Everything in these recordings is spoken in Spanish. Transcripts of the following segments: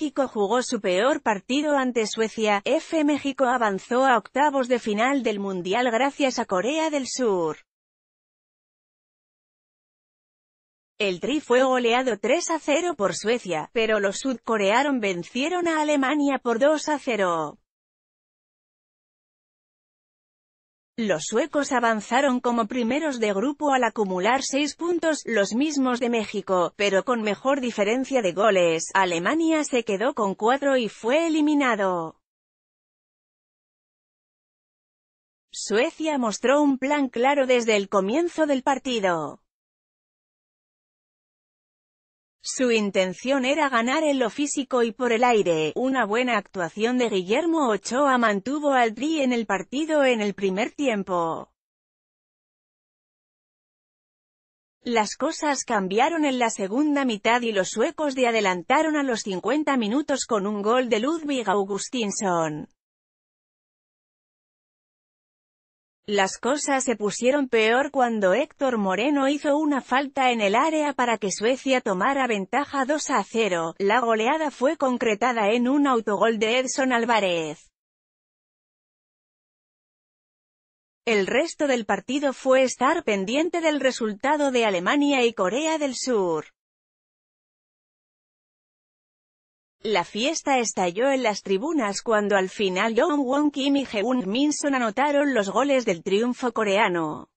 México jugó su peor partido ante Suecia, F. México avanzó a octavos de final del Mundial gracias a Corea del Sur. El Tri fue goleado 3 a 0 por Suecia, pero los sudcorearon vencieron a Alemania por 2 a 0. Los suecos avanzaron como primeros de grupo al acumular seis puntos, los mismos de México, pero con mejor diferencia de goles. Alemania se quedó con cuatro y fue eliminado. Suecia mostró un plan claro desde el comienzo del partido. Su intención era ganar en lo físico y por el aire. Una buena actuación de Guillermo Ochoa mantuvo al Tri en el partido en el primer tiempo. Las cosas cambiaron en la segunda mitad y los suecos de adelantaron a los 50 minutos con un gol de Ludwig Augustinsson. Las cosas se pusieron peor cuando Héctor Moreno hizo una falta en el área para que Suecia tomara ventaja 2 a 0. La goleada fue concretada en un autogol de Edson Álvarez. El resto del partido fue estar pendiente del resultado de Alemania y Corea del Sur. La fiesta estalló en las tribunas cuando al final Jong Won Kim y Heung Min Son anotaron los goles del triunfo coreano.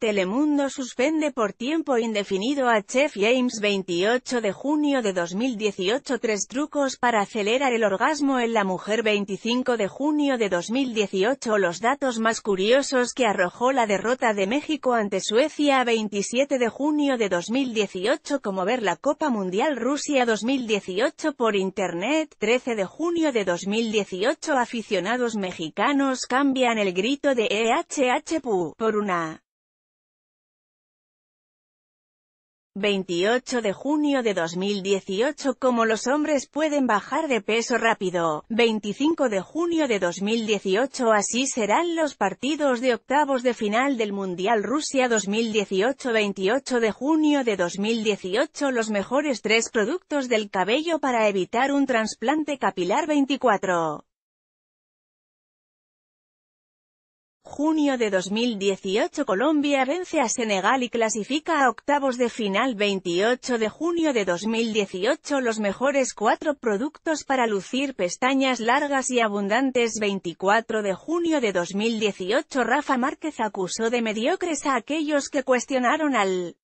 Telemundo suspende por tiempo indefinido a Chef James 28 de junio de 2018 Tres trucos para acelerar el orgasmo en la mujer 25 de junio de 2018 Los datos más curiosos que arrojó la derrota de México ante Suecia 27 de junio de 2018 Como ver la Copa Mundial Rusia 2018 por Internet 13 de junio de 2018 Aficionados mexicanos cambian el grito de EHHP por una 28 de junio de 2018 Como los hombres pueden bajar de peso rápido, 25 de junio de 2018 Así serán los partidos de octavos de final del Mundial Rusia 2018 28 de junio de 2018 Los mejores tres productos del cabello para evitar un trasplante capilar 24 Junio de 2018 Colombia vence a Senegal y clasifica a octavos de final 28 de junio de 2018 Los mejores cuatro productos para lucir pestañas largas y abundantes 24 de junio de 2018 Rafa Márquez acusó de mediocres a aquellos que cuestionaron al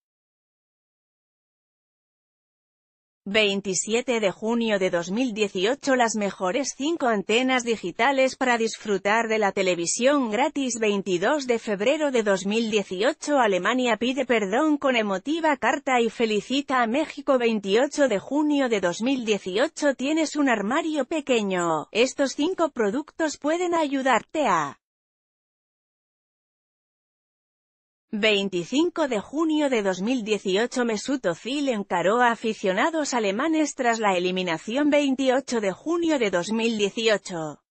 27 de junio de 2018 Las mejores 5 antenas digitales para disfrutar de la televisión gratis 22 de febrero de 2018 Alemania pide perdón con emotiva carta y felicita a México 28 de junio de 2018 Tienes un armario pequeño, estos 5 productos pueden ayudarte a 25 de junio de 2018 Mesut Özil encaró a aficionados alemanes tras la eliminación 28 de junio de 2018.